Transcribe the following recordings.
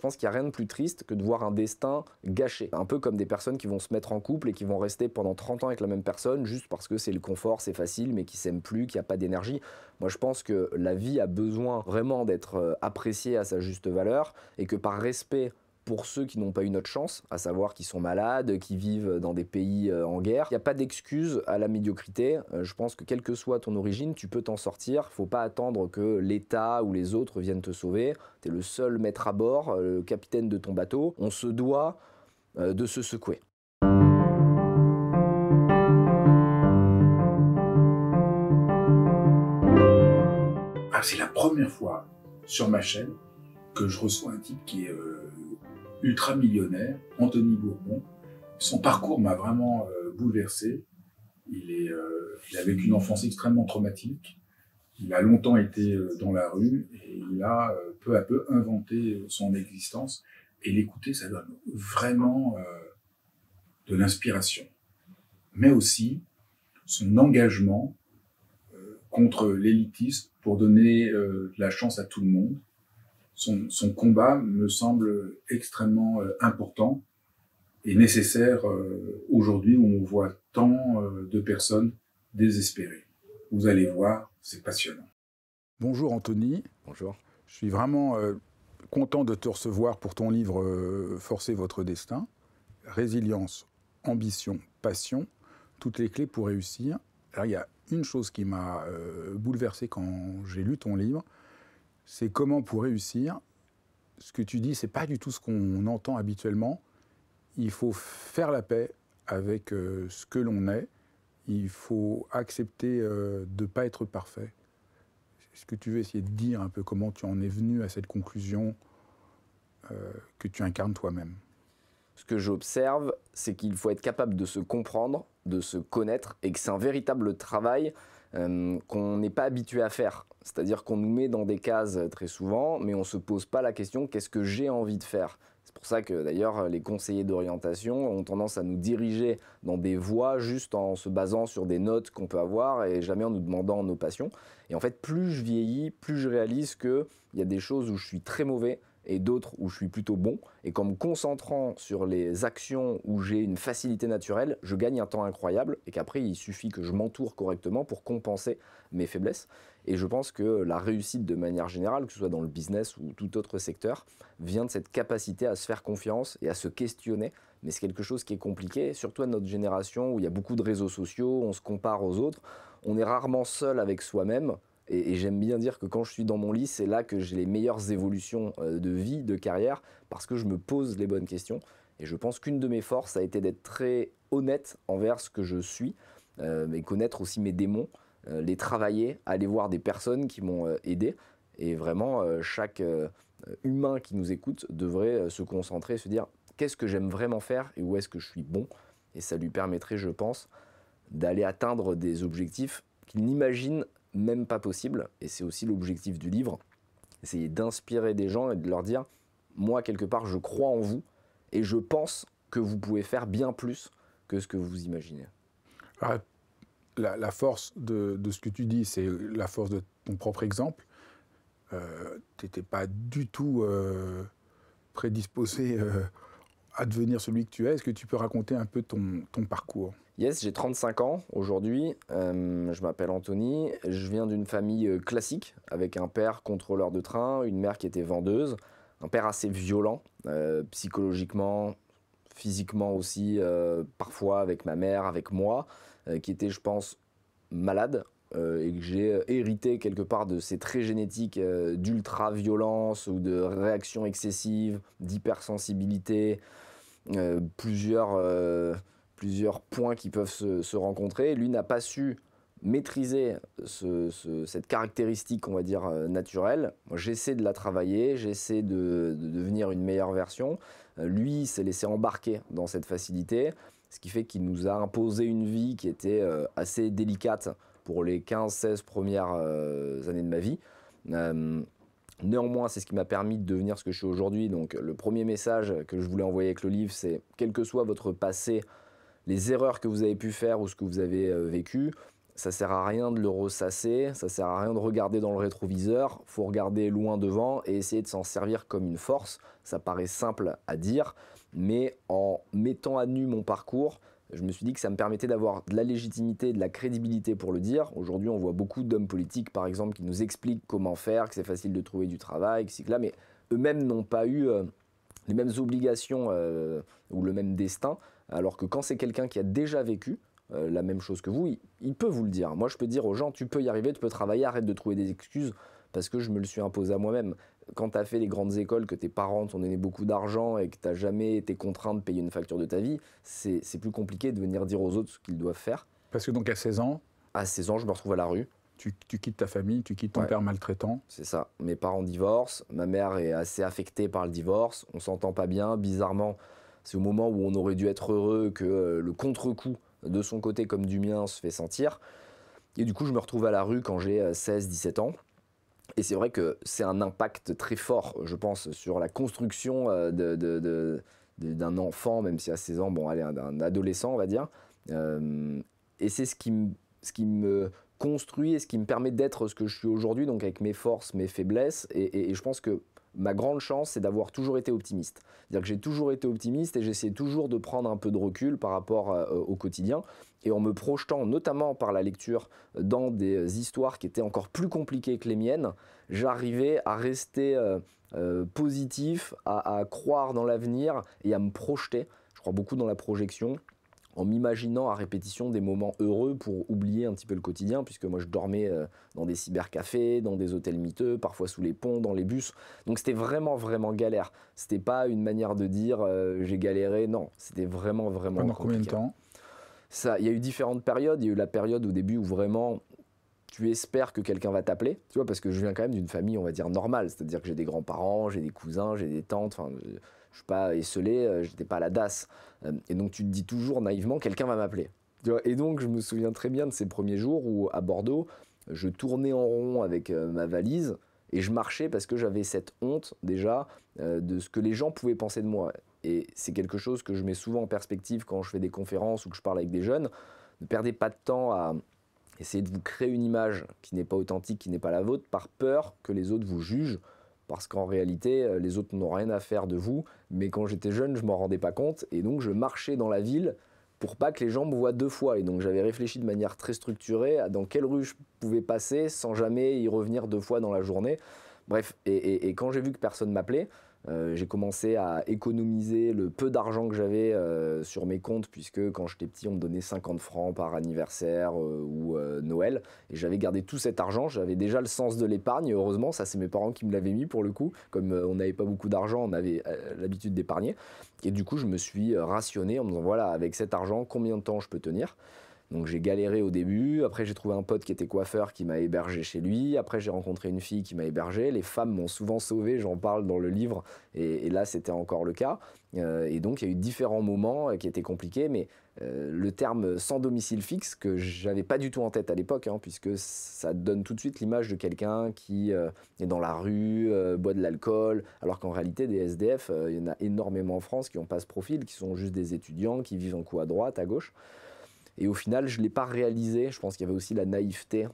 je pense qu'il n'y a rien de plus triste que de voir un destin gâché. Un peu comme des personnes qui vont se mettre en couple et qui vont rester pendant 30 ans avec la même personne juste parce que c'est le confort, c'est facile, mais qui s'aiment plus, qui a pas d'énergie. Moi, je pense que la vie a besoin vraiment d'être euh, appréciée à sa juste valeur et que par respect pour ceux qui n'ont pas eu notre chance, à savoir qui sont malades, qui vivent dans des pays euh, en guerre. Il n'y a pas d'excuse à la médiocrité. Euh, je pense que quelle que soit ton origine, tu peux t'en sortir. Il ne Faut pas attendre que l'État ou les autres viennent te sauver. Tu es le seul maître à bord, euh, le capitaine de ton bateau. On se doit de se secouer. Ah, c'est la première fois sur ma chaîne que je reçois un type qui est ultra-millionnaire, Anthony Bourbon. Son parcours m'a vraiment euh, bouleversé. Il, est, euh, il a vécu une enfance extrêmement traumatique. Il a longtemps été euh, dans la rue et il a peu à peu inventé son existence. Et l'écouter, ça donne vraiment de l'inspiration. Mais aussi son engagement contre l'élitisme pour donner de la chance à tout le monde son, combat me semble extrêmement euh, important et nécessaire euh, aujourd'hui où on voit tant euh, de personnes désespérées. Vous allez voir, c'est passionnant. Bonjour Anthony. Bonjour. Je suis vraiment content de te recevoir pour ton livre Forcer votre destin. Résilience, ambition, passion, toutes les clés pour réussir. il y a une chose qui m'a bouleversé quand j'ai lu ton livre, c'est comment pour réussir, ce que tu dis, c'est pas du tout ce qu'on entend habituellement. Il faut faire la paix avec euh, ce que l'on est. Il faut accepter euh, de ne pas être parfait. Est-ce que tu veux essayer de dire un peu comment tu en es venu à cette conclusion euh, que tu incarnes toi-même Ce que j'observe, c'est qu'il faut être capable de se comprendre, de se connaître, et que c'est un véritable travail euh, qu'on n'est pas habitué à faire. C'est-à-dire qu'on nous met dans des cases très souvent, mais on ne se pose pas la question qu'est-ce que j'ai envie de faire c'est pour ça que d'ailleurs les conseillers d'orientation ont tendance à nous diriger dans des voies juste en se basant sur des notes qu'on peut avoir et jamais en nous demandant nos passions. Et en fait, plus je vieillis, plus je réalise qu'il y a des choses où je suis très mauvais, et d'autres où je suis plutôt bon. Et qu'en me concentrant sur les actions où j'ai une facilité naturelle, je gagne un temps incroyable et qu'après, il suffit que je m'entoure correctement pour compenser mes faiblesses. Et je pense que la réussite de manière générale, que ce soit dans le business ou tout autre secteur, vient de cette capacité à se faire confiance et à se questionner. Mais c'est quelque chose qui est compliqué, surtout à notre génération où il y a beaucoup de réseaux sociaux, on se compare aux autres, on est rarement seul avec soi-même. Et, j'aime bien dire que quand je suis dans mon lit, c'est là que j'ai les meilleures évolutions euh, de vie, de carrière, parce que je me pose les bonnes questions. Et je pense qu'une de mes forces a été d'être très honnête envers ce que je suis, mais euh, connaître aussi mes démons, euh, les travailler, aller voir des personnes qui m'ont aidé. Et vraiment, chaque humain qui nous écoute devrait se concentrer se dire qu'est-ce que j'aime vraiment faire et où est-ce que je suis bon. Et ça lui permettrait, je pense, d'aller atteindre des objectifs qu'il n'imagine même pas possible, et c'est aussi l'objectif du livre, essayer d'inspirer des gens et de leur dire, moi quelque part, je crois en vous, et je pense que vous pouvez faire bien plus que ce que vous imaginez. Ah, la, force de, ce que tu dis, c'est la force de ton propre exemple. Euh, tu n'étais pas du tout euh, prédisposé euh, à devenir celui que tu es. Est-ce que tu peux raconter un peu ton parcours Yes, j'ai 35 ans aujourd'hui. Euh, je m'appelle Anthony. Je viens d'une famille euh, classique avec un père contrôleur de train, une mère qui était vendeuse, un père assez violent euh, psychologiquement, physiquement aussi, parfois avec ma mère, avec moi, qui était, je pense, malade et que j'ai hérité quelque part de ces traits génétiques d'ultra-violence ou de réaction excessive, d'hypersensibilité, plusieurs plusieurs points qui peuvent se, rencontrer. Lui n'a pas su maîtriser cette caractéristique, on va dire, euh, naturelle. j'essaie de la travailler, j'essaie de, de, devenir une meilleure version. Euh, lui, s'est laissé embarquer dans cette facilité, ce qui fait qu'il nous a imposé une vie qui était euh, assez délicate pour les 15-16 premières années de ma vie. Néanmoins, c'est ce qui m'a permis de devenir ce que je suis aujourd'hui. Donc, le premier message que je voulais envoyer avec le livre, c'est quel que soit votre passé, les erreurs que vous avez pu faire ou ce que vous avez euh, vécu, ça sert à rien de le ressasser, ça sert à rien de regarder dans le rétroviseur, faut regarder loin devant et essayer de s'en servir comme une force. Ça paraît simple à dire, mais en mettant à nu mon parcours, je me suis dit que ça me permettait d'avoir de la légitimité, de la crédibilité pour le dire. Aujourd'hui, on voit beaucoup d'hommes politiques, par exemple, qui nous expliquent comment faire, que c'est facile de trouver du travail, là, mais eux-mêmes n'ont pas eu euh, les mêmes obligations euh, ou le même destin. Alors que quand c'est quelqu'un qui a déjà vécu, euh, la même chose que vous, il, peut vous le dire. Moi, je peux dire aux gens, tu peux y arriver, tu peux travailler, arrête de trouver des excuses, parce que je me le suis imposé à moi-même. Quand tu as fait les grandes écoles, que tes parents t'ont donné beaucoup d'argent et que tu jamais été contraint de payer une facture de ta vie, c'est plus compliqué de venir dire aux autres ce qu'ils doivent faire. Parce que donc à 16 ans À 16 ans, je me retrouve à la rue. Tu, quittes ta famille, tu quittes ton père maltraitant. C'est ça. Mes parents divorcent, ma mère est assez affectée par le divorce, on s'entend pas bien, bizarrement c'est au moment où on aurait dû être heureux que euh, le contre-coup de son côté comme du mien se fait sentir. Et du coup, je me retrouve à la rue quand j'ai 16-17 euh, ans. Et c'est vrai que c'est un impact très fort, je pense, sur la construction euh, d'un enfant, même si à 16 ans, bon, allez, d'un adolescent, on va dire. et c'est ce qui, me, construit et ce qui me permet d'être ce que je suis aujourd'hui, donc avec mes forces, mes faiblesses. et, je pense que ma grande chance, c'est d'avoir toujours été optimiste. C'est-à-dire que j'ai toujours été optimiste et j'essayais toujours de prendre un peu de recul par rapport euh, au quotidien. Et en me projetant, notamment par la lecture, euh, dans des histoires qui étaient encore plus compliquées que les miennes, j'arrivais à rester euh, positif, à croire dans l'avenir et à me projeter. Je crois beaucoup dans la projection en m'imaginant à répétition des moments heureux pour oublier un petit peu le quotidien, puisque moi je dormais euh, dans des cybercafés, dans des hôtels miteux, parfois sous les ponts, dans les bus. Donc c'était vraiment, vraiment galère. C'était pas une manière de dire euh, j'ai galéré, non, c'était vraiment, vraiment. Pendant combien de temps il y a eu différentes périodes. Il y a eu la période au début où vraiment tu espères que quelqu'un va t'appeler, tu vois, parce que je viens quand même d'une famille, on va dire, normale, c'est-à-dire que j'ai des grands-parents, j'ai des cousins, j'ai des tantes, enfin, euh, je suis pas esselé, euh, j'étais pas à la DAS. Euh, et donc tu te dis toujours naïvement, quelqu'un va m'appeler. Et donc je me souviens très bien de ces premiers jours où à Bordeaux, je tournais en rond avec euh, ma valise et je marchais parce que j'avais cette honte déjà de ce que les gens pouvaient penser de moi. Et c'est quelque chose que je mets souvent en perspective quand je fais des conférences ou que je parle avec des jeunes. Ne perdez pas de temps à essayer de vous créer une image qui n'est pas authentique, qui n'est pas la vôtre, par peur que les autres vous jugent parce qu'en réalité, euh, les autres n'ont rien à faire de vous. Mais quand j'étais jeune, je m'en rendais pas compte. Et donc, je marchais dans la ville pour pas que les gens me voient deux fois. Et donc, j'avais réfléchi de manière très structurée à dans quelle rue je pouvais passer sans jamais y revenir deux fois dans la journée. Bref, et, et quand j'ai vu que personne m'appelait, euh, j'ai commencé à économiser le peu d'argent que j'avais euh, sur mes comptes, puisque quand j'étais petit, on me donnait 50 francs par anniversaire euh, ou Noël. Et j'avais gardé tout cet argent. J'avais déjà le sens de l'épargne. Heureusement, ça, c'est mes parents qui me l'avaient mis pour le coup. Comme on n'avait pas beaucoup d'argent, on avait l'habitude d'épargner. Et du coup, je me suis rationné en me disant voilà, avec cet argent, combien de temps je peux tenir donc j'ai galéré au début, après j'ai trouvé un pote qui était coiffeur qui m'a hébergé chez lui, après j'ai rencontré une fille qui m'a hébergé, les femmes m'ont souvent sauvé, j'en parle dans le livre, et, là c'était encore le cas. Euh, et donc il y a eu différents moments euh, qui étaient compliqués, mais euh, le terme sans domicile fixe, que j'avais pas du tout en tête à l'époque, hein, puisque ça donne tout de suite l'image de quelqu'un qui est dans la rue, boit de l'alcool, alors qu'en réalité des SDF, il y en a énormément en France qui n'ont pas ce profil, qui sont juste des étudiants, qui vivent en coup à droite, à gauche. Et au final, je ne l'ai pas réalisé. Je pense qu'il y avait aussi la naïveté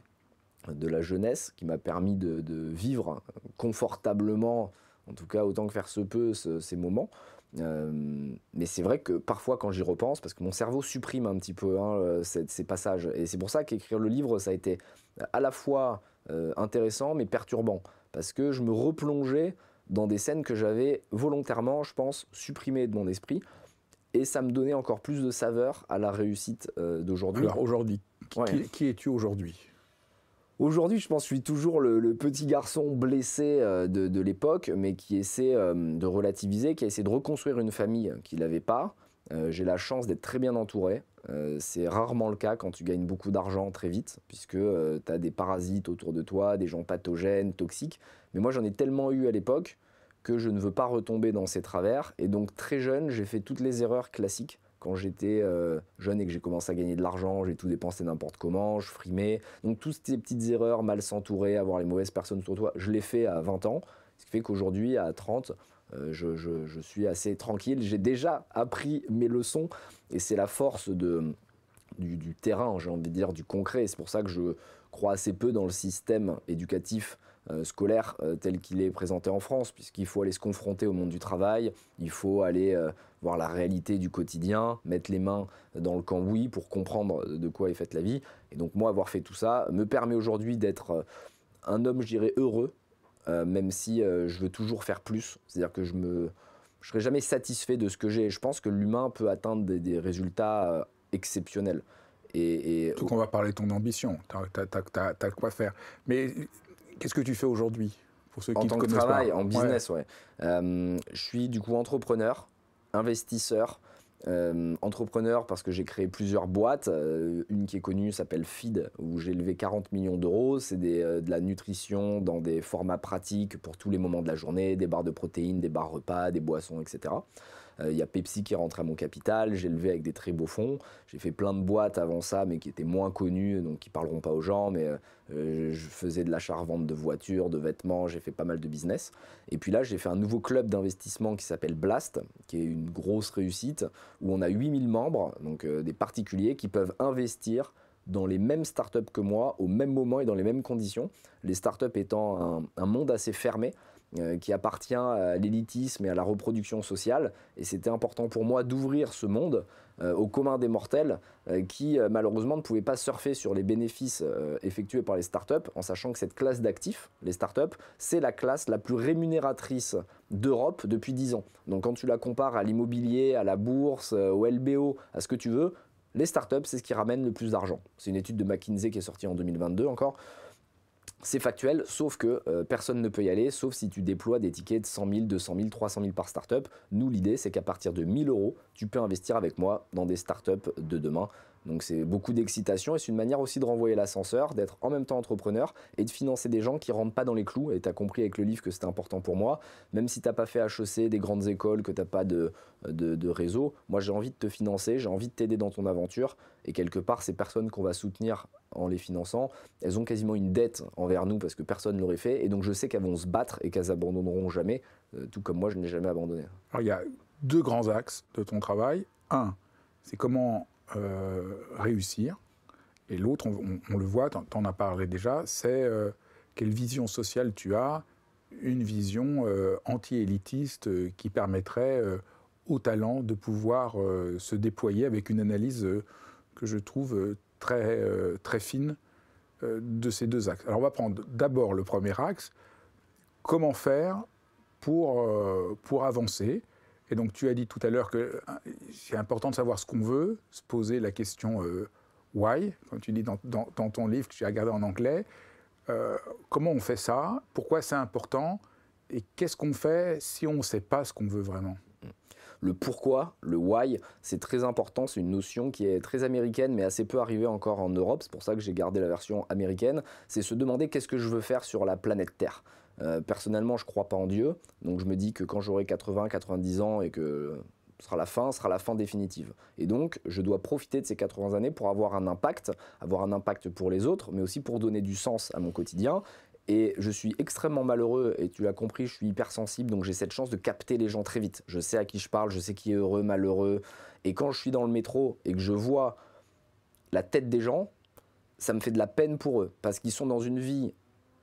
de la jeunesse qui m'a permis de, vivre confortablement, en tout cas autant que faire se peut, ces moments. Euh, mais c'est vrai que parfois quand j'y repense, parce que mon cerveau supprime un petit peu hein, euh, ces, passages, et c'est pour ça qu'écrire le livre, ça a été euh, à la fois intéressant mais perturbant, parce que je me replongeais dans des scènes que j'avais volontairement, je pense, supprimées de mon esprit, et ça me donnait encore plus de saveur à la réussite euh, d'aujourd'hui. Alors aujourd'hui, qui, es-tu aujourd'hui Aujourd'hui, je pense je suis toujours le, petit garçon blessé euh, de, l'époque, mais qui essaie euh, de relativiser, qui a essayé de reconstruire une famille qu'il n'avait pas. J'ai la chance d'être très bien entouré. C'est rarement le cas quand tu gagnes beaucoup d'argent très vite, puisque tu as des parasites autour de toi, des gens pathogènes, toxiques. Mais moi, j'en ai tellement eu à l'époque que je ne veux pas retomber dans ces travers. Et donc très jeune, j'ai fait toutes les erreurs classiques. Quand j'étais euh, jeune et que j'ai commencé à gagner de l'argent, j'ai tout dépensé n'importe comment, je frimais. Donc toutes ces petites erreurs, mal s'entourer, avoir les mauvaises personnes autour de toi, je l'ai fait à 20 ans. Ce qui fait qu'aujourd'hui, à 30, euh, je, suis assez tranquille. J'ai déjà appris mes leçons et c'est la force de, du, terrain, j'ai envie de dire, du concret. c'est pour ça que je crois assez peu dans le système éducatif euh, scolaire euh, tel qu'il est présenté en France, puisqu'il faut aller se confronter au monde du travail, il faut aller euh, voir la réalité du quotidien, mettre les mains dans le camp oui pour comprendre de quoi est faite la vie. Et donc moi, avoir fait tout ça me permet aujourd'hui d'être un homme, je dirais, heureux, même si je veux toujours faire plus. C'est-à-dire que je me, je serai jamais satisfait de ce que j'ai. Je pense que l'humain peut atteindre des, résultats exceptionnels. Et, et... Tout qu'on va parler de ton ambition, t'as as, as, quoi faire. Mais Qu'est-ce que tu fais aujourd'hui pour ceux en qui tant que travail, en business, ouais. Euh, je suis du coup entrepreneur, investisseur. Euh, entrepreneur parce que j'ai créé plusieurs boîtes. Euh, une qui est connue s'appelle Feed, où j'ai levé 40 millions d'euros. C'est de la nutrition dans des formats pratiques pour tous les moments de la journée, des barres de protéines, des barres repas, des boissons, etc. Il euh, y a Pepsi qui rentre à mon capital, j'ai levé avec des très beaux fonds. J'ai fait plein de boîtes avant ça, mais qui étaient moins connues, donc qui parleront pas aux gens. Mais euh, euh, je faisais de l'achat-revente de voitures, de vêtements, j'ai fait pas mal de business. Et puis là, j'ai fait un nouveau club d'investissement qui s'appelle Blast, qui est une grosse réussite, où on a 8000 membres, donc des particuliers qui peuvent investir dans les mêmes startups que moi, au même moment et dans les mêmes conditions. Les startups étant un, monde assez fermé euh, qui appartient à l'élitisme et à la reproduction sociale. Et c'était important pour moi d'ouvrir ce monde euh, au commun des mortels euh, qui malheureusement ne pouvaient pas surfer sur les bénéfices effectués par les startups en sachant que cette classe d'actifs, les startups, c'est la classe la plus rémunératrice d'Europe depuis 10 ans. Donc quand tu la compares à l'immobilier, à la bourse, au LBO, à ce que tu veux, les startups, c'est ce qui ramène le plus d'argent. C'est une étude de McKinsey qui est sortie en 2022 encore. C'est factuel, sauf que euh, personne ne peut y aller, sauf si tu déploies des tickets de 100 000, 200 000, 300 000 par startup. Nous, l'idée, c'est qu'à partir de 1000 euros, tu peux investir avec moi dans des startups de demain. Donc c'est beaucoup d'excitation et c'est une manière aussi de renvoyer l'ascenseur, d'être en même temps entrepreneur et de financer des gens qui rentrent pas dans les clous. Et tu as compris avec le livre que c'était important pour moi. Même si tu n'as pas fait HEC, des grandes écoles, que tu n'as pas de, de, réseau, moi j'ai envie de te financer, j'ai envie de t'aider dans ton aventure. Et quelque part, ces personnes qu'on va soutenir en les finançant, elles ont quasiment une dette envers nous parce que personne ne l'aurait fait. Et donc je sais qu'elles vont se battre et qu'elles abandonneront jamais, euh, tout comme moi je n'ai jamais abandonné. Alors il y a deux grands axes de ton travail. Un, c'est comment euh, réussir. Et l'autre, on, le voit, tu en, as parlé déjà, c'est euh, quelle vision sociale tu as, une vision euh, anti-élitiste qui permettrait aux talents de pouvoir se déployer avec une analyse que je trouve très, très fine de ces deux axes. Alors on va prendre d'abord le premier axe, comment faire pour, pour avancer et donc tu as dit tout à l'heure que euh, c'est important de savoir ce qu'on veut, se poser la question euh, why, comme tu dis dans, ton livre que as regardé en anglais. Euh, comment on fait ça Pourquoi c'est important Et qu'est-ce qu'on fait si on ne sait pas ce qu'on veut vraiment le pourquoi, le why, c'est très important, c'est une notion qui est très américaine mais assez peu arrivée encore en Europe, c'est pour ça que j'ai gardé la version américaine, c'est se demander qu'est-ce que je veux faire sur la planète Terre. Euh, personnellement, je crois pas en Dieu, donc je me dis que quand j'aurai 80, 90 ans et que ce sera la fin, ce sera la fin définitive. Et donc, je dois profiter de ces 80 années pour avoir un impact, avoir un impact pour les autres, mais aussi pour donner du sens à mon quotidien et je suis extrêmement malheureux, et tu l'as compris, je suis hypersensible, donc j'ai cette chance de capter les gens très vite. Je sais à qui je parle, je sais qui est heureux, malheureux. Et quand je suis dans le métro et que je vois la tête des gens, ça me fait de la peine pour eux, parce qu'ils sont dans une vie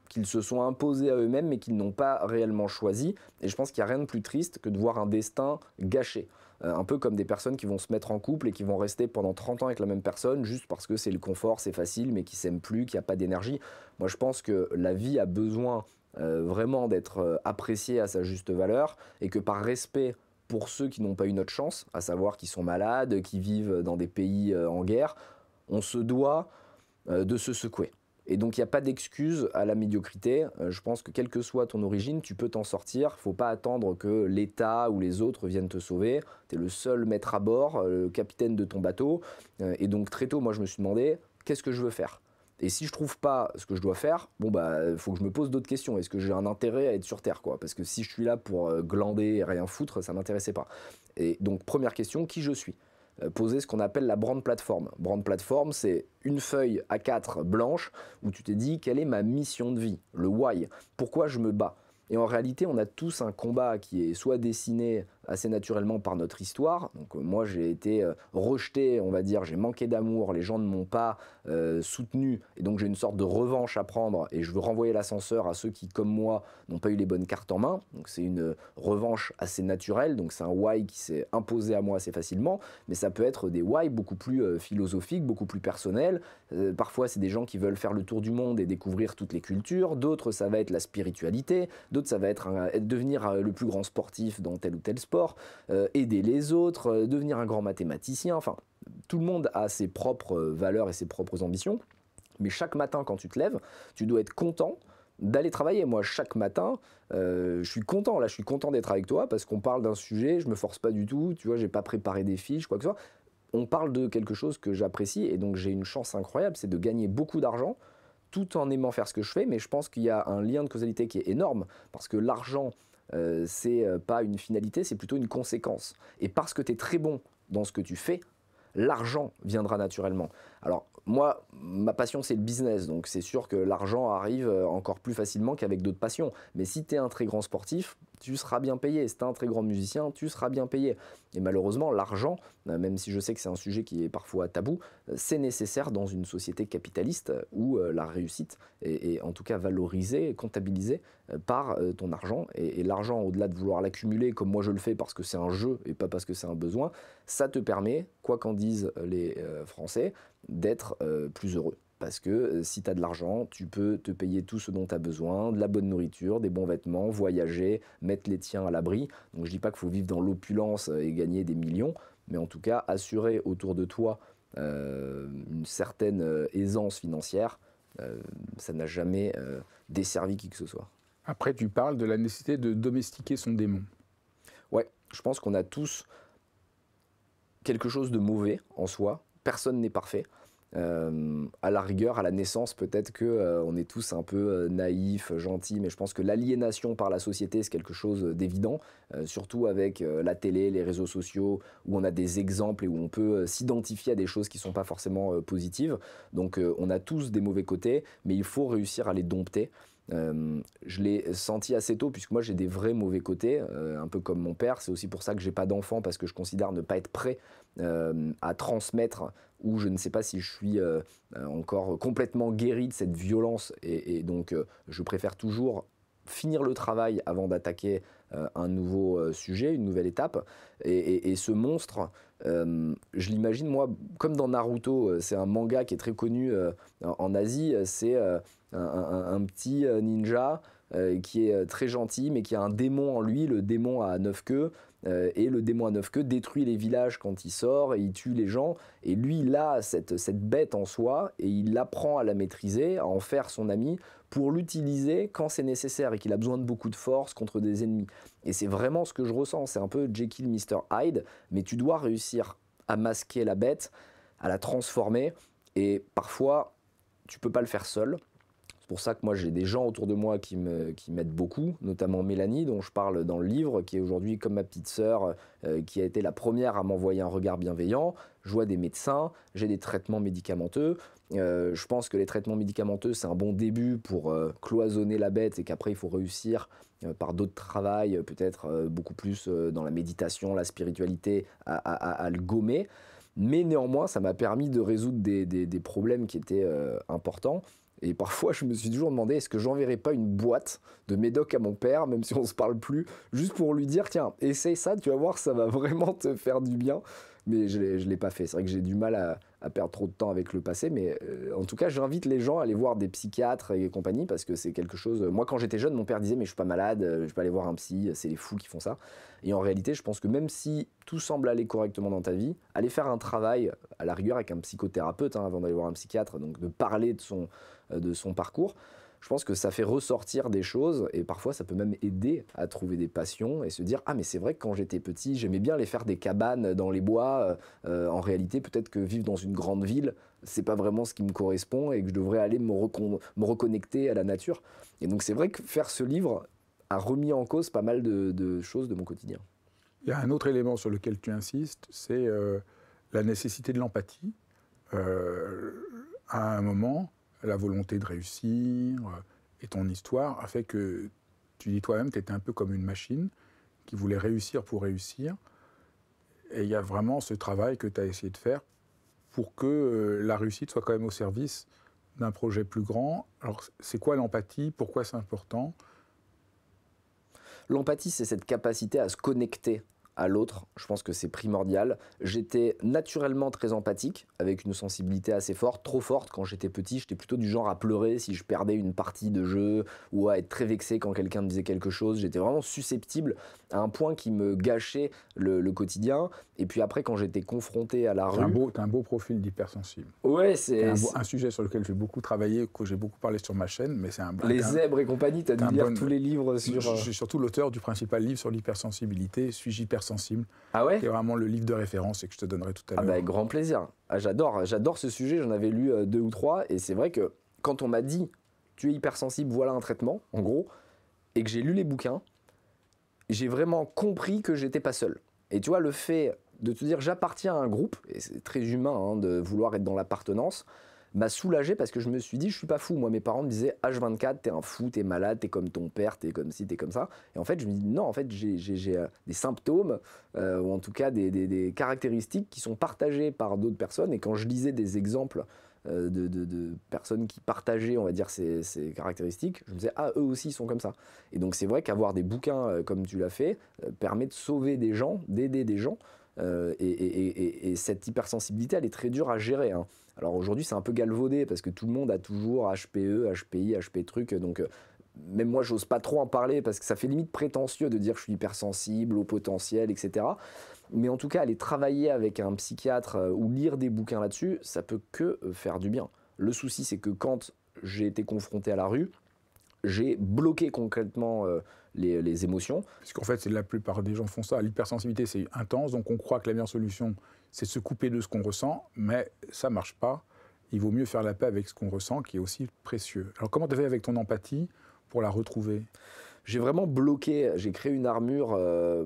qu'ils se sont imposés à eux-mêmes mais qu'ils n'ont pas réellement choisi. Et je pense qu'il n'y a rien de plus triste que de voir un destin gâché. Euh, un peu comme des personnes qui vont se mettre en couple et qui vont rester pendant 30 ans avec la même personne juste parce que c'est le confort, c'est facile, mais qui s'aiment plus, qui a pas d'énergie. Moi, je pense que la vie a besoin euh, vraiment d'être euh, appréciée à sa juste valeur et que par respect pour ceux qui n'ont pas eu notre chance, à savoir qui sont malades, qui vivent dans des pays en guerre, on se doit de se secouer. Et donc, il n'y a pas d'excuse à la médiocrité. Euh, je pense que quelle que soit ton origine, tu peux t'en sortir. il faut pas attendre que l'État ou les autres viennent te sauver. Tu es le seul maître à bord, euh, le capitaine de ton bateau. Euh, et donc, très tôt, moi, je me suis demandé, qu'est-ce que je veux faire et si je trouve pas ce que je dois faire, bon bah faut que je me pose d'autres questions. Est-ce que j'ai un intérêt à être sur Terre quoi Parce que si je suis là pour glander et rien foutre, ça m'intéressait pas. Et donc première question, qui je suis euh, poser ce qu'on appelle la brand plateforme Brand plateforme c'est une feuille à quatre blanche où tu t'es dit quelle est ma mission de vie, le why, pourquoi je me bats. Et en réalité, on a tous un combat qui est soit dessiné assez naturellement par notre histoire. Donc euh, moi j'ai été euh, rejeté, on va dire, j'ai manqué d'amour, les gens ne m'ont pas euh, soutenu, et donc j'ai une sorte de revanche à prendre, et je veux renvoyer l'ascenseur à ceux qui, comme moi, n'ont pas eu les bonnes cartes en main. Donc c'est une revanche assez naturelle, donc c'est un why qui s'est imposé à moi assez facilement, mais ça peut être des why beaucoup plus philosophiques, beaucoup plus personnels. parfois c'est des gens qui veulent faire le tour du monde et découvrir toutes les cultures, d'autres ça va être la spiritualité, d'autres ça va être devenir le plus grand sportif dans tel ou tel sport euh, aider les autres, euh, devenir un grand mathématicien, enfin, tout le monde a ses propres euh, valeurs et ses propres ambitions, mais chaque matin quand tu te lèves, tu dois être content d'aller travailler. Moi, chaque matin, je suis content. Là, je suis content d'être avec toi parce qu'on parle d'un sujet, je me force pas du tout, tu vois, j'ai pas préparé des fiches, quoi que ce soit. On parle de quelque chose que j'apprécie et donc j'ai une chance incroyable, c'est de gagner beaucoup d'argent tout en aimant faire ce que je fais, mais je pense qu'il y a un lien de causalité qui est énorme parce que l'argent euh, c'est euh, pas une finalité, c'est plutôt une conséquence. Et parce que tu es très bon dans ce que tu fais, l'argent viendra naturellement. Alors moi, ma passion, c'est le business, donc c'est sûr que l'argent arrive euh, encore plus facilement qu'avec d'autres passions. Mais si tu es un très grand sportif, tu seras bien payé. C'est un très grand musicien, tu seras bien payé. Et malheureusement, l'argent, euh, même si je sais que c'est un sujet qui est parfois tabou, euh, c'est nécessaire dans une société capitaliste euh, où la réussite est, en tout cas valorisée, comptabilisée par ton argent. et l'argent, au-delà de vouloir l'accumuler comme moi je le fais parce que c'est un jeu et pas parce que c'est un besoin, ça te permet, quoi qu'en disent les Français, d'être plus heureux parce que euh, si tu as de l'argent, tu peux te payer tout ce dont tu as besoin, de la bonne nourriture, des bons vêtements, voyager, mettre les tiens à l'abri. Donc je dis pas qu'il faut vivre dans l'opulence euh, et gagner des millions, mais en tout cas assurer autour de toi euh, une certaine aisance financière, ça n'a jamais desservi qui que ce soit. Après, tu parles de la nécessité de domestiquer son démon. Ouais, je pense qu'on a tous quelque chose de mauvais en soi. Personne n'est parfait. Euh, à la rigueur, à la naissance, peut-être que euh, on est tous un peu euh, naïfs, gentils, mais je pense que l'aliénation par la société, c'est quelque chose d'évident, surtout avec la télé, les réseaux sociaux, où on a des exemples et où on peut s'identifier à des choses qui ne sont pas forcément positives. Donc, on a tous des mauvais côtés, mais il faut réussir à les dompter. Euh, je l'ai senti assez tôt, puisque moi j'ai des vrais mauvais côtés, euh, un peu comme mon père. C'est aussi pour ça que j'ai pas d'enfants parce que je considère ne pas être prêt euh, à transmettre, ou je ne sais pas si je suis encore complètement guéri de cette violence, et donc je préfère toujours finir le travail avant d'attaquer euh, un nouveau euh, sujet, une nouvelle étape. Et, ce monstre, euh, je l'imagine, moi, comme dans Naruto, c'est un manga qui est très connu en Asie, c'est un, petit ninja euh, qui est euh, très gentil, mais qui a un démon en lui, le démon à neuf queues. Euh, et le démon à neuf queues détruit les villages quand il sort, et il tue les gens. Et lui, il a cette, bête en soi, et il apprend à la maîtriser, à en faire son ami, pour l'utiliser quand c'est nécessaire, et qu'il a besoin de beaucoup de force contre des ennemis. Et c'est vraiment ce que je ressens, c'est un peu Jekyll, Mr. Hyde, mais tu dois réussir à masquer la bête, à la transformer, et parfois, tu peux pas le faire seul c'est pour ça que moi j'ai des gens autour de moi qui m'aident qui beaucoup, notamment Mélanie dont je parle dans le livre, qui est aujourd'hui comme ma petite sœur, euh, qui a été la première à m'envoyer un regard bienveillant. Je vois des médecins, j'ai des traitements médicamenteux. Euh, je pense que les traitements médicamenteux, c'est un bon début pour euh, cloisonner la bête et qu'après, il faut réussir par d'autres travails, peut-être beaucoup plus dans la méditation, la spiritualité, à, le gommer. Mais néanmoins, ça m'a permis de résoudre des, des problèmes qui étaient importants. Et parfois, je me suis toujours demandé, est-ce que j'enverrais pas une boîte de médoc à mon père, même si on se parle plus, juste pour lui dire, tiens, essaye ça, tu vas voir, ça va vraiment te faire du bien. Mais je ne l'ai pas fait. C'est vrai que j'ai du mal à, à perdre trop de temps avec le passé, mais euh, en tout cas, j'invite les gens à aller voir des psychiatres et compagnie parce que c'est quelque chose. Euh, moi, quand j'étais jeune, mon père disait Mais je suis pas malade, euh, je vais pas aller voir un psy, c'est les fous qui font ça. Et en réalité, je pense que même si tout semble aller correctement dans ta vie, aller faire un travail, à la rigueur, avec un psychothérapeute hein, avant d'aller voir un psychiatre, donc de parler de son, de son parcours je pense que ça fait ressortir des choses et parfois ça peut même aider à trouver des passions et se dire ah mais c'est vrai que quand j'étais petit j'aimais bien aller faire des cabanes dans les bois. Euh, en réalité peut-être que vivre dans une grande ville c'est pas vraiment ce qui me correspond et que je devrais aller me, reconnecter à la nature. Et donc c'est vrai que faire ce livre a remis en cause pas mal de, choses de mon quotidien. Il y a un autre élément sur lequel tu insistes, c'est euh, la nécessité de l'empathie. Euh, à un moment, la volonté de réussir euh, et ton histoire a fait que tu dis toi-même, tu étais un peu comme une machine qui voulait réussir pour réussir. Et il y a vraiment ce travail que tu as essayé de faire pour que euh, la réussite soit quand même au service d'un projet plus grand. Alors, c'est quoi l'empathie Pourquoi c'est important L'empathie, c'est cette capacité à se connecter à l'autre, je pense que c'est primordial. J'étais naturellement très empathique, avec une sensibilité assez forte, trop forte quand j'étais petit. J'étais plutôt du genre à pleurer si je perdais une partie de jeu ou à être très vexé quand quelqu'un me disait quelque chose. J'étais vraiment susceptible à un point qui me gâchait le, quotidien. Et puis après, quand j'étais confronté à la rue. Un as un beau profil d'hypersensible. Ouais, c'est un, un, sujet sur lequel j'ai beaucoup travaillé, que j'ai beaucoup parlé sur ma chaîne, mais c'est un. Les zèbres et compagnie, t'as dû lire tous les livres sur. Euh, je, suis surtout l'auteur du principal livre sur l'hypersensibilité. suis sensible. Ah ouais C'est vraiment le livre de référence et que je te donnerai tout à ah l'heure. Ah bah avec grand plaisir. Ah, j'adore, j'adore ce sujet, j'en avais lu euh, deux ou trois et c'est vrai que quand on m'a dit tu es hypersensible, voilà un traitement, en gros, et que j'ai lu les bouquins, j'ai vraiment compris que j'étais pas seul. Et tu vois, le fait de te dire j'appartiens à un groupe, et c'est très humain hein, de vouloir être dans l'appartenance, m'a soulagé parce que je me suis dit, je suis pas fou. Moi, mes parents me disaient, H24, t'es un fou, t'es malade, t'es comme ton père, t'es comme ci, t'es comme ça. Et en fait, je me dis, non, en fait, j'ai euh, des symptômes, euh, ou en tout cas des, caractéristiques qui sont partagées par d'autres personnes. Et quand je lisais des exemples euh, de, personnes qui partageaient, on va dire, ces, ces, caractéristiques, je me disais, ah, eux aussi, ils sont comme ça. Et donc, c'est vrai qu'avoir des bouquins comme tu l'as fait permet de sauver des gens, d'aider des gens. Euh, et, cette hypersensibilité, elle est très dure à gérer. Hein. Alors aujourd'hui, c'est un peu galvaudé parce que tout le monde a toujours HPE, HPI, HP truc. Donc euh, même moi, j'ose pas trop en parler parce que ça fait limite prétentieux de dire que je suis hypersensible au potentiel, etc. Mais en tout cas, aller travailler avec un psychiatre euh, ou lire des bouquins là-dessus, ça peut que faire du bien. Le souci, c'est que quand j'ai été confronté à la rue, j'ai bloqué concrètement euh, les, émotions. Parce qu'en fait, la plupart des gens font ça. L'hypersensibilité, c'est intense, donc on croit que la meilleure solution, c'est se couper de ce qu'on ressent, mais ça ne marche pas. Il vaut mieux faire la paix avec ce qu'on ressent, qui est aussi précieux. Alors comment tu fait avec ton empathie pour la retrouver J'ai vraiment bloqué, j'ai créé une armure. Euh,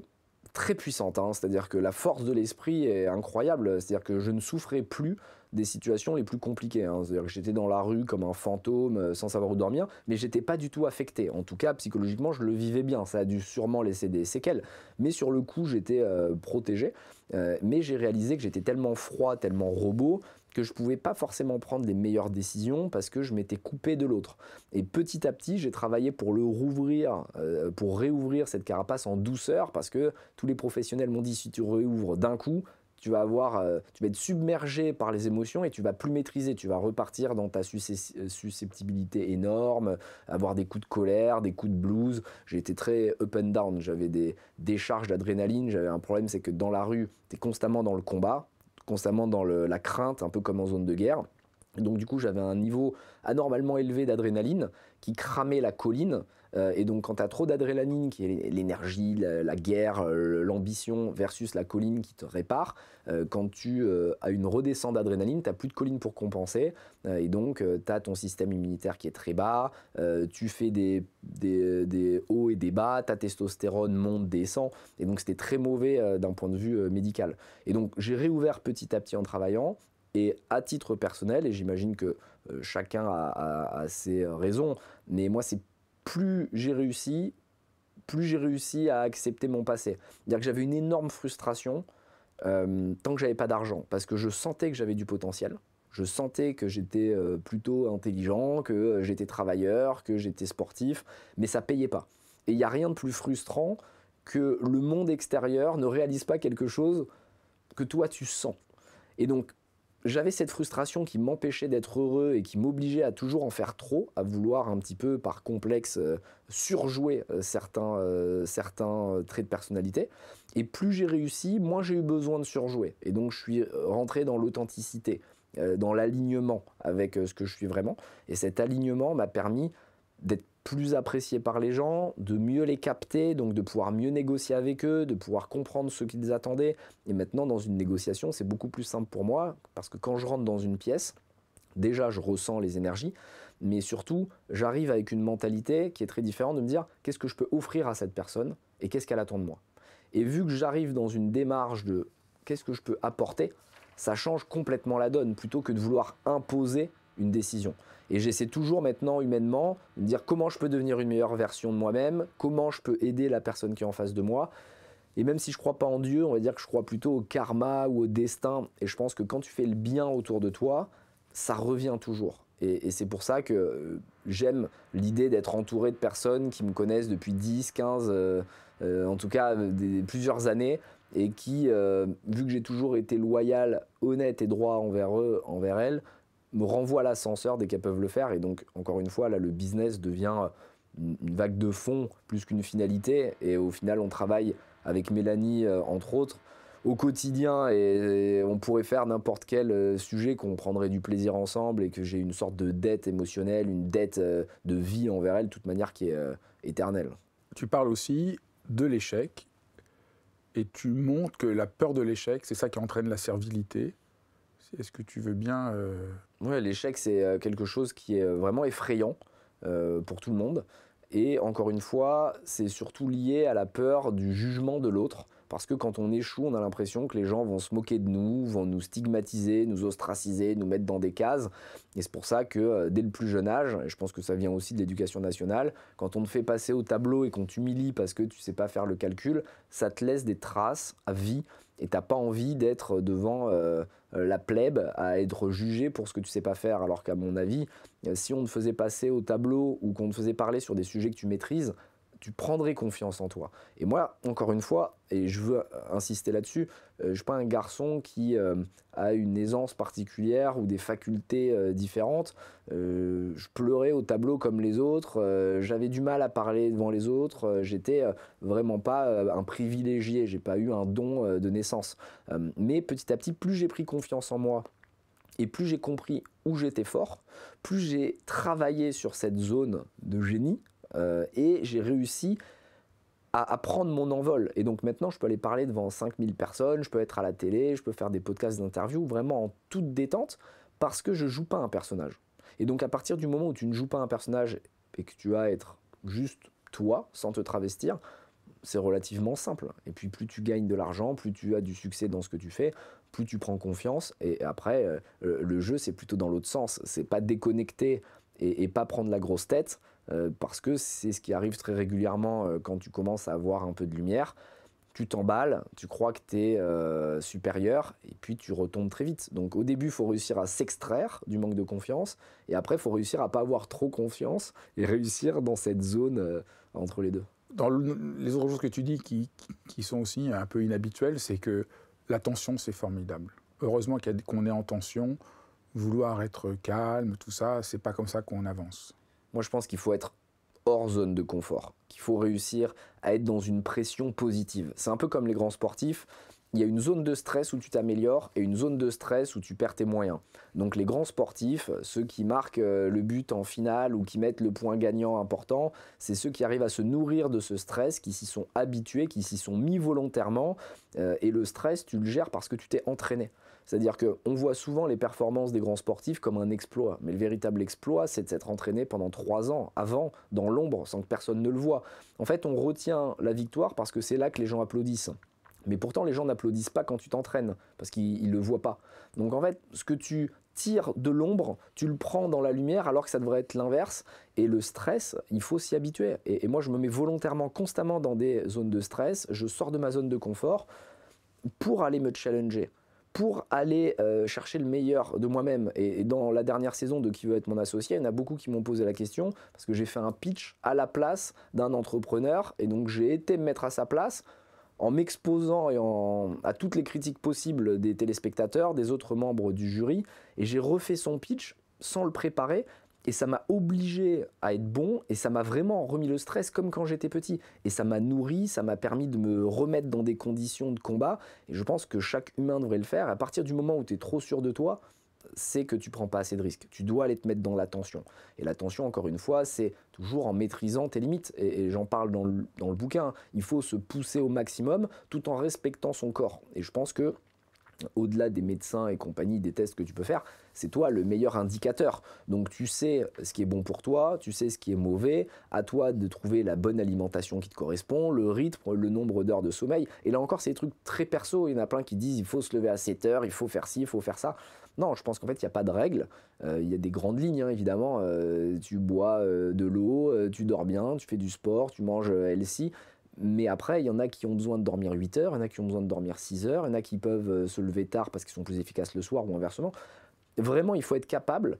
très puissante. Hein. C'est-à-dire que la force de l'esprit est incroyable. C'est-à-dire que je ne souffrais plus des situations les plus compliquées. Hein. C'est-à-dire que j'étais dans la rue comme un fantôme, euh, sans savoir où dormir, mais j'étais pas du tout affecté. En tout cas, psychologiquement, je le vivais bien. Ça a dû sûrement laisser des séquelles. Mais sur le coup, j'étais euh, protégé. Euh, mais j'ai réalisé que j'étais tellement froid, tellement robot, que je pouvais pas forcément prendre les meilleures décisions parce que je m'étais coupé de l'autre. Et petit à petit, j'ai travaillé pour le rouvrir, euh, pour réouvrir cette carapace en douceur parce que tous les professionnels m'ont dit si tu réouvres d'un coup, tu vas avoir, euh, tu vas être submergé par les émotions et tu vas plus maîtriser, tu vas repartir dans ta euh, susceptibilité énorme, avoir des coups de colère, des coups de blues. J'ai été très up and down, j'avais des décharges d'adrénaline, j'avais un problème, c'est que dans la rue, tu es constamment dans le combat constamment dans la crainte, un peu comme en zone de guerre. donc du coup, j'avais un niveau anormalement élevé d'adrénaline qui cramait la colline euh, et donc, quand tu as trop d'adrénaline, qui est l'énergie, la, guerre, euh, l'ambition, versus la colline qui te répare, euh, quand tu as une redescente d'adrénaline, tu n'as plus de colline pour compenser. et donc, tu as ton système immunitaire qui est très bas, tu fais des, des, des, hauts et des bas, ta testostérone monte, descend. Et donc, c'était très mauvais d'un point de vue médical. Et donc, j'ai réouvert petit à petit en travaillant. Et à titre personnel, et j'imagine que chacun a ses raisons, mais moi, c'est plus j'ai réussi, plus j'ai réussi à accepter mon passé. C'est-à-dire que j'avais une énorme frustration euh, tant que j'avais pas d'argent, parce que je sentais que j'avais du potentiel. Je sentais que j'étais euh, plutôt intelligent, que euh, j'étais travailleur, que j'étais sportif, mais ça payait pas. Et il n'y a rien de plus frustrant que le monde extérieur ne réalise pas quelque chose que toi tu sens. Et donc j'avais cette frustration qui m'empêchait d'être heureux et qui m'obligeait à toujours en faire trop, à vouloir un petit peu par complexe euh, surjouer euh, certains, euh, certains traits de personnalité. Et plus j'ai réussi, moins j'ai eu besoin de surjouer. Et donc je suis rentré dans l'authenticité, dans l'alignement avec ce que je suis vraiment. Et cet alignement m'a permis d'être plus apprécié par les gens, de mieux les capter, donc de pouvoir mieux négocier avec eux, de pouvoir comprendre ce qu'ils attendaient. Et maintenant, dans une négociation, c'est beaucoup plus simple pour moi, parce que quand je rentre dans une pièce, déjà, je ressens les énergies, mais surtout, j'arrive avec une mentalité qui est très différente de me dire qu'est-ce que je peux offrir à cette personne et qu'est-ce qu'elle attend de moi. Et vu que j'arrive dans une démarche de qu'est-ce que je peux apporter, ça change complètement la donne, plutôt que de vouloir imposer une décision. Et j'essaie toujours maintenant humainement de dire comment je peux devenir une meilleure version de moi-même, comment je peux aider la personne qui est en face de moi. Et même si je crois pas en Dieu, on va dire que je crois plutôt au karma ou au destin. Et je pense que quand tu fais le bien autour de toi, ça revient toujours. Et, c'est pour ça que euh, j'aime l'idée d'être entouré de personnes qui me connaissent depuis 10, 15, euh, euh, en tout cas des, plusieurs années, et qui, vu que j'ai toujours été loyal, honnête et droit envers eux, envers elles, me renvoie à l'ascenseur dès qu'elles peuvent le faire. Et donc, encore une fois, là, le business devient une vague de fond plus qu'une finalité. Et au final, on travaille avec Mélanie, euh, entre autres, au quotidien et, on pourrait faire n'importe quel euh, sujet qu'on prendrait du plaisir ensemble et que j'ai une sorte de dette émotionnelle, une dette euh, de vie envers elle, de toute manière qui est éternelle. Tu parles aussi de l'échec et tu montres que la peur de l'échec, c'est ça qui entraîne la servilité. Est-ce que tu veux bien. Euh... Ouais, l'échec, c'est euh, quelque chose qui est euh, vraiment effrayant euh, pour tout le monde. Et encore une fois, c'est surtout lié à la peur du jugement de l'autre. Parce que quand on échoue, on a l'impression que les gens vont se moquer de nous, vont nous stigmatiser, nous ostraciser, nous mettre dans des cases. Et c'est pour ça que dès le plus jeune âge, et je pense que ça vient aussi de l'éducation nationale, quand on te fait passer au tableau et qu'on t'humilie parce que tu sais pas faire le calcul, ça te laisse des traces à vie et tu n'as pas envie d'être devant euh, la plèbe à être jugée pour ce que tu sais pas faire. Alors qu'à mon avis, euh, si on te faisait passer au tableau ou qu'on te faisait parler sur des sujets que tu maîtrises, tu prendrais confiance en toi. Et moi, encore une fois, et je veux insister là-dessus, euh, je ne suis pas un garçon qui euh, a une aisance particulière ou des facultés euh, différentes. je pleurais au tableau comme les autres, j'avais du mal à parler devant les autres, j'étais vraiment pas un privilégié, j'ai pas eu un don de naissance. mais petit à petit, plus j'ai pris confiance en moi, et plus j'ai compris où j'étais fort, plus j'ai travaillé sur cette zone de génie, euh, et j'ai réussi à, prendre mon envol. Et donc maintenant, je peux aller parler devant 5000 personnes, je peux être à la télé, je peux faire des podcasts d'interviews, vraiment en toute détente, parce que je joue pas un personnage. Et donc à partir du moment où tu ne joues pas un personnage et que tu as être juste toi, sans te travestir, c'est relativement simple. Et puis plus tu gagnes de l'argent, plus tu as du succès dans ce que tu fais, plus tu prends confiance. Et après, euh, le jeu, c'est plutôt dans l'autre sens. C'est pas déconnecter et pas prendre la grosse tête euh, parce que c'est ce qui arrive très régulièrement euh, quand tu commences à avoir un peu de lumière. Tu t'emballes, tu crois que tu es euh, supérieur, et puis tu retombes très vite. Donc au début, il faut réussir à s'extraire du manque de confiance, et après, il faut réussir à pas avoir trop confiance et réussir dans cette zone entre les deux. Dans les autres choses que tu dis qui, sont aussi un peu inhabituelles, c'est que la tension, c'est formidable. Heureusement qu'on est en tension, vouloir être calme, tout ça, c'est pas comme ça qu'on avance. Moi, je pense qu'il faut être hors zone de confort, qu'il faut réussir à être dans une pression positive. C'est un peu comme les grands sportifs. Il y a une zone de stress où tu t'améliores et une zone de stress où tu perds tes moyens. Donc les grands sportifs, ceux qui marquent euh, le but en finale ou qui mettent le point gagnant important, c'est ceux qui arrivent à se nourrir de ce stress, qui s'y sont habitués, qui s'y sont mis volontairement. Euh, et le stress, tu le gères parce que tu t'es entraîné. C'est-à-dire qu'on voit souvent les performances des grands sportifs comme un exploit, mais le véritable exploit, c'est de s'être entraîné pendant trois ans, avant, dans l'ombre, sans que personne ne le voit. En fait, on retient la victoire parce que c'est là que les gens applaudissent. Mais pourtant, les gens n'applaudissent pas quand tu t'entraînes, parce qu'ils ne le voient pas. Donc en fait, ce que tu tires de l'ombre, tu le prends dans la lumière, alors que ça devrait être l'inverse. Et le stress, il faut s'y habituer. et moi, je me mets volontairement constamment dans des zones de stress, je sors de ma zone de confort pour aller me challenger pour aller euh, chercher le meilleur de moi-même. Et, dans la dernière saison de Qui veut être mon associé, il y en a beaucoup qui m'ont posé la question parce que j'ai fait un pitch à la place d'un entrepreneur et donc j'ai été me mettre à sa place en m'exposant et à toutes les critiques possibles des téléspectateurs, des autres membres du jury, et j'ai refait son pitch sans le préparer, et ça m'a obligé à être bon et ça m'a vraiment remis le stress comme quand j'étais petit et ça m'a nourri, ça m'a permis de me remettre dans des conditions de combat et je pense que chaque humain devrait le faire à partir du moment où tu es trop sûr de toi c'est que tu prends pas assez de risques. Tu dois aller te mettre dans la tension. Et la tension, encore une fois, c'est toujours en maîtrisant tes limites. Et, j'en parle dans le bouquin. Hein. Il faut se pousser au maximum tout en respectant son corps. Et je pense que au-delà des médecins et compagnie, des tests que tu peux faire, c'est toi le meilleur indicateur. Donc tu sais ce qui est bon pour toi, tu sais ce qui est mauvais, à toi de trouver la bonne alimentation qui te correspond, le rythme, le nombre d'heures de sommeil. Et là encore, c'est des trucs très perso, il y en a plein qui disent il faut se lever à 7 heures, il faut faire ci, il faut faire ça. Non, je pense qu'en fait, il n'y a pas de règles. Euh, il y a des grandes lignes, hein, évidemment. Euh, tu bois euh, de l'eau, tu dors bien, tu fais du sport, tu manges healthy. Mais après, il y en a qui ont besoin de dormir 8 heures, il y en a qui ont besoin de dormir 6 heures, il y en a qui peuvent euh, se lever tard parce qu'ils sont plus efficaces le soir ou inversement. Vraiment, il faut être capable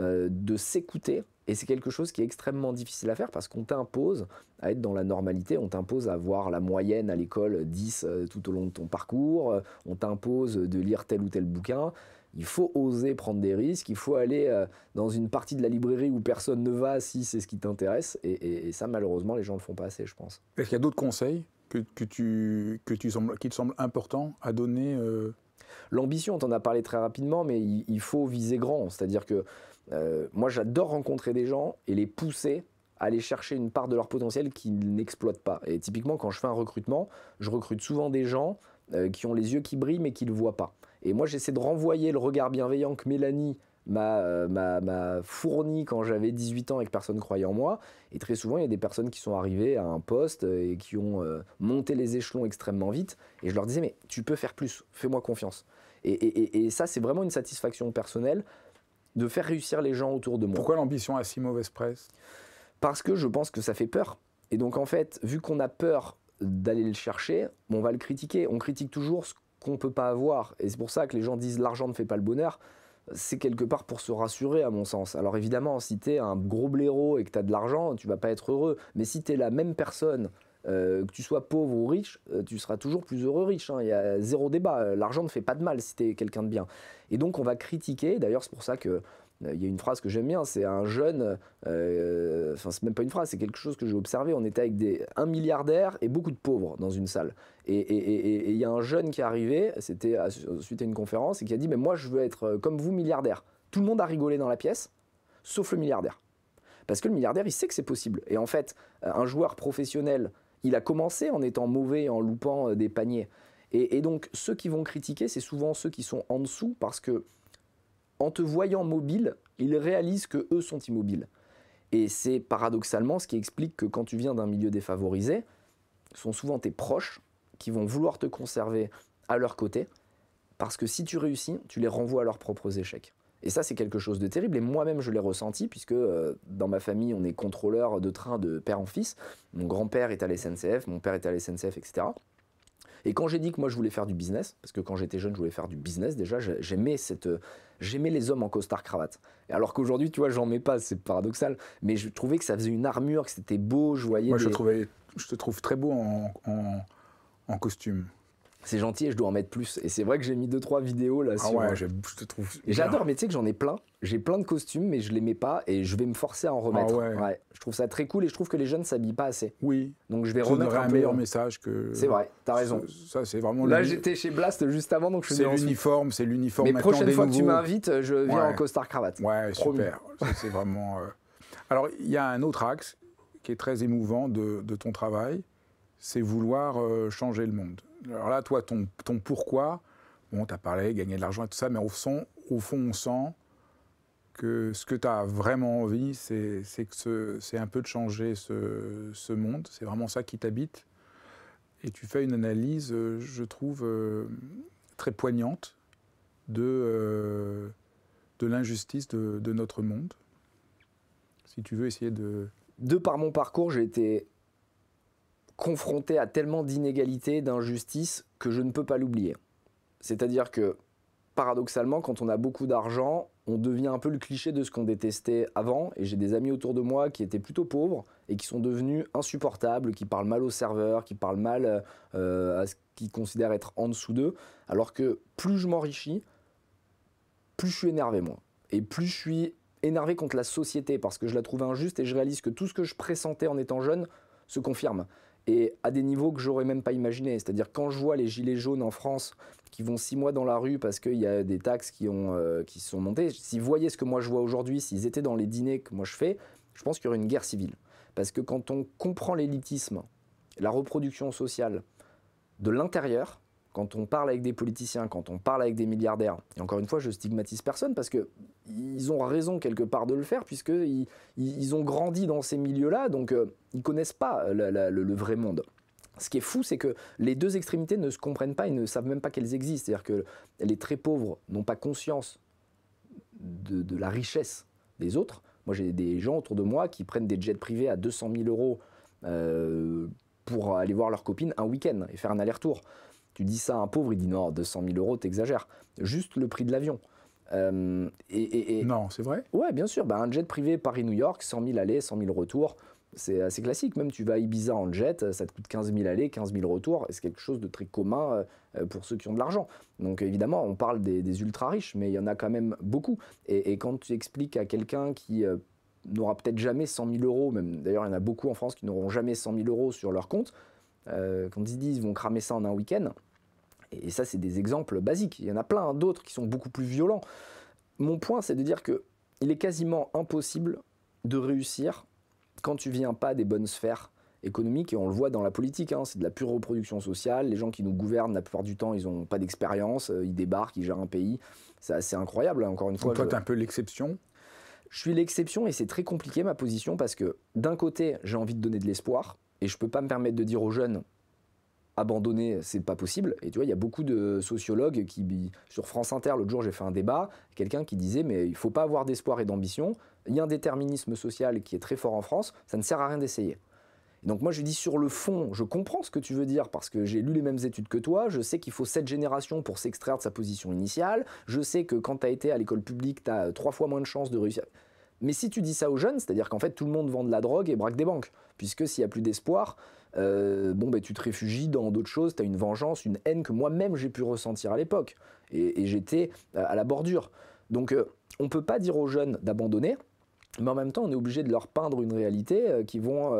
euh, de s'écouter. Et c'est quelque chose qui est extrêmement difficile à faire parce qu'on t'impose à être dans la normalité, on t'impose à avoir la moyenne à l'école 10 euh, tout au long de ton parcours, on t'impose de lire tel ou tel bouquin il faut oser prendre des risques, il faut aller euh, dans une partie de la librairie où personne ne va si c'est ce qui t'intéresse. Et, ça, malheureusement, les gens ne le font pas assez, je pense. Est-ce qu'il y a d'autres conseils que, tu, que tu sembles, qui te semblent importants à donner euh L'ambition, on t'en a parlé très rapidement, mais il, faut viser grand. C'est-à-dire que euh, moi, j'adore rencontrer des gens et les pousser à aller chercher une part de leur potentiel qu'ils n'exploitent pas. Et typiquement, quand je fais un recrutement, je recrute souvent des gens qui ont les yeux qui brillent mais qui ne voient pas. Et moi, j'essaie de renvoyer le regard bienveillant que Mélanie m'a euh, fourni quand j'avais 18 ans et que personne ne croyait en moi. Et très souvent, il y a des personnes qui sont arrivées à un poste euh, et qui ont euh, monté les échelons extrêmement vite. Et je leur disais, mais tu peux faire plus, fais-moi confiance. Et, ça, c'est vraiment une satisfaction personnelle de faire réussir les gens autour de moi. Pourquoi l'ambition a si mauvaise presse Parce que je pense que ça fait peur. Et donc, en fait, vu qu'on a peur d'aller le chercher, on va le critiquer. On critique toujours ce qu'on peut pas avoir. Et c'est pour ça que les gens disent l'argent ne fait pas le bonheur. C'est quelque part pour se rassurer, à mon sens. Alors évidemment, si tu es un gros blaireau et que tu as de l'argent, tu vas pas être heureux. Mais si tu es la même personne, euh, que tu sois pauvre ou riche, euh, tu seras toujours plus heureux riche. Hein. Il y a zéro débat. L'argent ne fait pas de mal si tu es quelqu'un de bien. Et donc, on va critiquer. D'ailleurs, c'est pour ça que euh, il y a une phrase que j'aime bien, c'est un jeune, euh, enfin c'est même pas une phrase, c'est quelque chose que j'ai observé, on était avec des, un milliardaire et beaucoup de pauvres dans une salle. Et il y a un jeune qui est arrivé, c'était suite à une conférence, et qui a dit, mais moi je veux être euh, comme vous milliardaire. Tout le monde a rigolé dans la pièce, sauf le milliardaire. Parce que le milliardaire, il sait que c'est possible. Et en fait, un joueur professionnel, il a commencé en étant mauvais en loupant des paniers. et donc, ceux qui vont critiquer, c'est souvent ceux qui sont en dessous, parce que en te voyant mobile, ils réalisent que eux sont immobiles. Et c'est paradoxalement ce qui explique que quand tu viens d'un milieu défavorisé, ce sont souvent tes proches qui vont vouloir te conserver à leur côté, parce que si tu réussis, tu les renvoies à leurs propres échecs. Et ça, c'est quelque chose de terrible. Et moi-même, je l'ai ressenti, puisque euh, dans ma famille, on est contrôleur de train de père en fils. Mon grand-père est à la SNCF, mon père est à l'SNCF, etc. Et quand j'ai dit que moi je voulais faire du business, parce que quand j'étais jeune je voulais faire du business déjà, j'aimais cette, euh, j'aimais les hommes en costard cravate. Alors qu'aujourd'hui tu vois j'en mets pas, c'est paradoxal, mais je trouvais que ça faisait une armure, que c'était beau, je voyais. Moi je, trouvais, je te trouve très beau en, en, costume c'est gentil et je dois en mettre plus. Et c'est vrai que j'ai mis deux trois vidéos là. Ah ouais, euh, je, te trouve. J'adore, mais tu sais que j'en ai plein j'ai plein de costumes, mais je les mets pas et je vais me forcer à en ah remettre. Je trouve ça très cool et je trouve que les jeunes s'habillent pas assez. Oui. Donc je vais ça remettre un, meilleur hein. message que. C'est vrai, tu as raison. Ça, c'est vraiment. Là, j'étais chez Blast juste avant, donc je faisais. C'est l'uniforme, c'est l'uniforme. Mais prochaine fois que tu m'invites, je viens en costard cravate. Ouais, super. c'est vraiment. Euh, Alors, il y a un autre axe qui est très émouvant de, ton travail, c'est vouloir euh, changer le monde. Alors là, toi, ton, ton pourquoi. Bon, tu as parlé, gagner de l'argent et tout ça, mais au fond, au fond, on sent que ce que tu as vraiment envie, c'est c'est un peu de changer ce, ce monde. C'est vraiment ça qui t'habite. Et tu fais une analyse, euh, je trouve, euh, très poignante de, euh, de l'injustice de, de, notre monde. Si tu veux essayer de... De par mon parcours, j'ai été confronté à tellement d'inégalités, d'injustices, que je ne peux pas l'oublier. C'est-à-dire que paradoxalement, quand on a beaucoup d'argent, on devient un peu le cliché de ce qu'on détestait avant. Et j'ai des amis autour de moi qui étaient plutôt pauvres et qui sont devenus insupportables, qui parlent mal au serveur, qui parlent mal euh, à ce qu'ils considèrent être en dessous d'eux. Alors que plus je m'enrichis, plus je suis énervé, moi. Et plus je suis énervé contre la société parce que je la trouve injuste et je réalise que tout ce que je pressentais en étant jeune se confirme et à des niveaux que j'aurais même pas imaginé. C'est-à-dire quand je vois les gilets jaunes en France qui vont six mois dans la rue parce qu'il y a des taxes qui, ont, euh, qui sont montées, s'ils voyaient ce que moi je vois aujourd'hui, s'ils étaient dans les dîners que moi je fais, je pense qu'il y aurait une guerre civile. Parce que quand on comprend l'élitisme, la reproduction sociale de l'intérieur, quand on parle avec des politiciens, quand on parle avec des milliardaires, et encore une fois, je stigmatise personne parce que ils ont raison quelque part de le faire puisqu'ils ils ont grandi dans ces milieux-là, donc ils euh, ils connaissent pas euh, le, vrai monde. Ce qui est fou, c'est que les deux extrémités ne se comprennent pas ils ne savent même pas qu'elles existent. C'est-à-dire que les très pauvres n'ont pas conscience de, la richesse des autres. Moi, j'ai des gens autour de moi qui prennent des jets privés à 200 000 euros euh, pour aller voir leur copine un week-end et faire un aller-retour. Tu dis ça à un pauvre, il dit non, 200 000 euros, t'exagères. Juste le prix de l'avion. Euh, non, c'est vrai Ouais, bien sûr. Bah, un jet privé Paris-New York, 100 000 allées, 100 000 retours, c'est assez classique. Même tu vas à Ibiza en jet, ça te coûte 15 000 allées, 15 000 retours, c'est quelque chose de très commun euh, pour ceux qui ont de l'argent. Donc évidemment, on parle des, ultra-riches, mais il y en a quand même beaucoup. Et, quand tu expliques à quelqu'un qui euh, n'aura peut-être jamais 100 000 euros, même d'ailleurs il y en a beaucoup en France qui n'auront jamais 100 000 euros sur leur compte, quand ils disent ils vont cramer ça en un week-end, et, ça, c'est des exemples basiques. Il y en a plein d'autres qui sont beaucoup plus violents. Mon point, c'est de dire que il est quasiment impossible de réussir quand tu viens pas des bonnes sphères économiques, et on le voit dans la politique, hein. c'est de la pure reproduction sociale, les gens qui nous gouvernent, la plupart du temps, ils n'ont pas d'expérience, euh, ils débarquent, ils gèrent un pays, c'est assez incroyable, hein, encore une fois. Donc toi, un peu l'exception Je suis l'exception, et c'est très compliqué ma position, parce que d'un côté, j'ai envie de donner de l'espoir, et je ne peux pas me permettre de dire aux jeunes, abandonner, c'est pas possible. Et tu vois, il y a beaucoup de sociologues qui, sur France Inter, l'autre jour, j'ai fait un débat, quelqu'un qui disait, mais il faut pas avoir d'espoir et d'ambition. Il y a un déterminisme social qui est très fort en France, ça ne sert à rien d'essayer. Donc moi je dis sur le fond, je comprends ce que tu veux dire parce que j'ai lu les mêmes études que toi, je sais qu'il faut sept générations pour s'extraire de sa position initiale, je sais que quand tu as été à l'école publique, tu as trois fois moins de chances de réussir. Mais si tu dis ça aux jeunes, c'est-à-dire qu'en fait tout le monde vend de la drogue et braque des banques, puisque s'il y a plus d'espoir, euh, bon, ben, tu te réfugies dans d'autres choses, tu as une vengeance, une haine que moi-même j'ai pu ressentir à l'époque, et, j'étais euh, à la bordure. Donc euh, on peut pas dire aux jeunes d'abandonner, mais en même temps on est obligé de leur peindre une réalité qu'ils vont,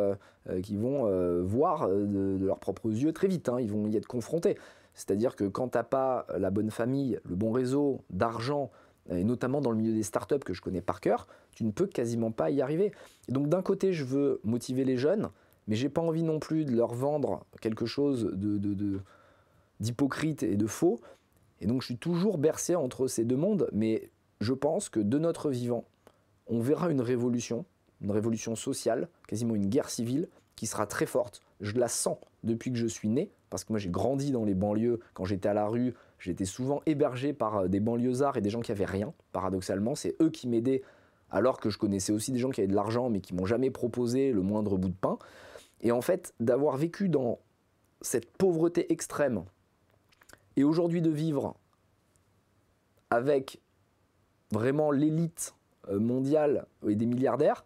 vont voir de, leurs propres yeux très vite, hein. ils vont y être confrontés. C'est-à-dire que quand tu n'as pas la bonne famille, le bon réseau, d'argent, euh, et notamment dans le milieu des startups que je connais par cœur, tu ne peux quasiment pas y arriver. donc d'un côté, je veux motiver les jeunes, mais j'ai pas envie non plus de leur vendre quelque chose de, d'hypocrite et de faux. Et donc je suis toujours bercé entre ces deux mondes, mais je pense que de notre vivant, on verra une révolution, une révolution sociale, quasiment une guerre civile, qui sera très forte. Je la sens depuis que je suis né, parce que moi j'ai grandi dans les banlieues, quand j'étais à la rue, j'étais souvent hébergé par euh, des banlieusards et des gens qui avaient rien, paradoxalement, c'est eux qui m'aidaient, alors que je connaissais aussi des gens qui avaient de l'argent, mais qui m'ont jamais proposé le moindre bout de pain. Et en fait, d'avoir vécu dans cette pauvreté extrême, et aujourd'hui de vivre avec vraiment l'élite euh, mondiale et des milliardaires,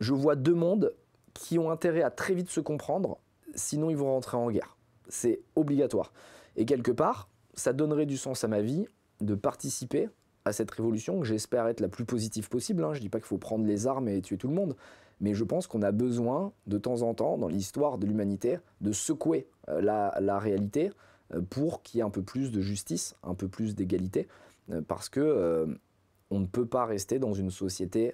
je vois deux mondes qui ont intérêt à très vite se comprendre, sinon ils vont rentrer en guerre. C'est obligatoire. Et quelque part, ça donnerait du sens à ma vie de participer à cette révolution que j'espère être la plus positive possible. Hein. Je ne dis pas qu'il faut prendre les armes et tuer tout le monde, mais je pense qu'on a besoin de temps en temps, dans l'histoire de l'humanité, de secouer euh, la, réalité euh, pour qu'il y ait un peu plus de justice, un peu plus d'égalité, euh, parce que on ne peut pas rester dans une société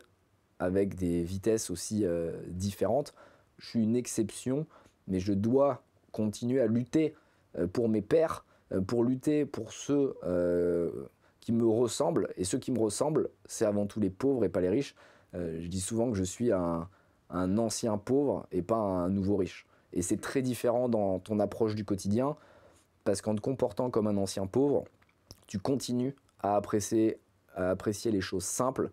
avec des vitesses aussi euh, différentes. Je suis une exception, mais je dois continuer à lutter euh, pour mes pères, euh, pour lutter pour ceux qui me ressemblent. Et ceux qui me ressemblent, c'est avant tout les pauvres et pas les riches. je dis souvent que je suis un, ancien pauvre et pas un nouveau riche. Et c'est très différent dans ton approche du quotidien, parce qu'en te comportant comme un ancien pauvre, tu continues à apprécier les choses simples,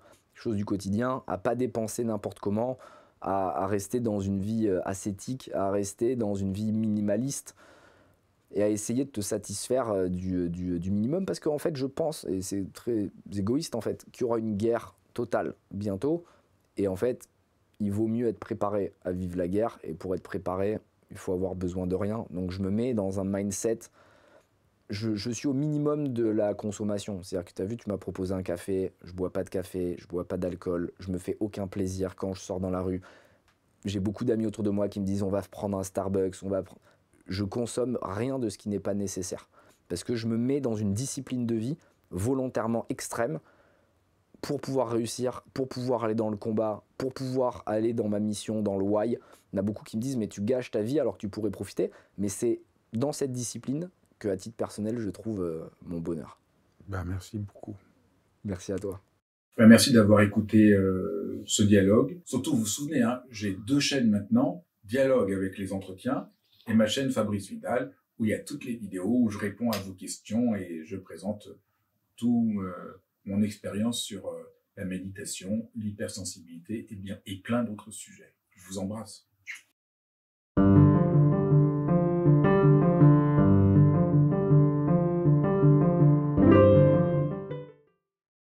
du quotidien, à pas dépenser n'importe comment, à, rester dans une vie euh, ascétique, à rester dans une vie minimaliste et à essayer de te satisfaire euh, euh, du, minimum parce qu'en fait je pense, et c'est très égoïste en fait, qu'il y aura une guerre totale bientôt et en fait il vaut mieux être préparé à vivre la guerre et pour être préparé il faut avoir besoin de rien donc je me mets dans un mindset je, suis au minimum de la consommation. C'est-à-dire que tu as vu, tu m'as proposé un café, je bois pas de café, je bois pas d'alcool, je me fais aucun plaisir quand je sors dans la rue. J'ai beaucoup d'amis autour de moi qui me disent on va prendre un Starbucks, on va je consomme rien de ce qui n'est pas nécessaire parce que je me mets dans une discipline de vie volontairement extrême pour pouvoir réussir, pour pouvoir aller dans le combat, pour pouvoir aller dans ma mission, dans le why. Il y en a beaucoup qui me disent mais tu gâches ta vie alors que tu pourrais profiter, mais c'est dans cette discipline que à titre personnel, je trouve euh, mon bonheur. Bah, merci beaucoup. Merci à toi. Bah, merci d'avoir écouté euh, ce dialogue. Surtout, vous vous souvenez, hein, j'ai deux chaînes maintenant, Dialogue avec les entretiens et ma chaîne Fabrice Vidal, où il y a toutes les vidéos, où je réponds à vos questions et je présente tout euh, mon expérience sur la méditation, l'hypersensibilité et, bien, et plein d'autres sujets. Je vous embrasse.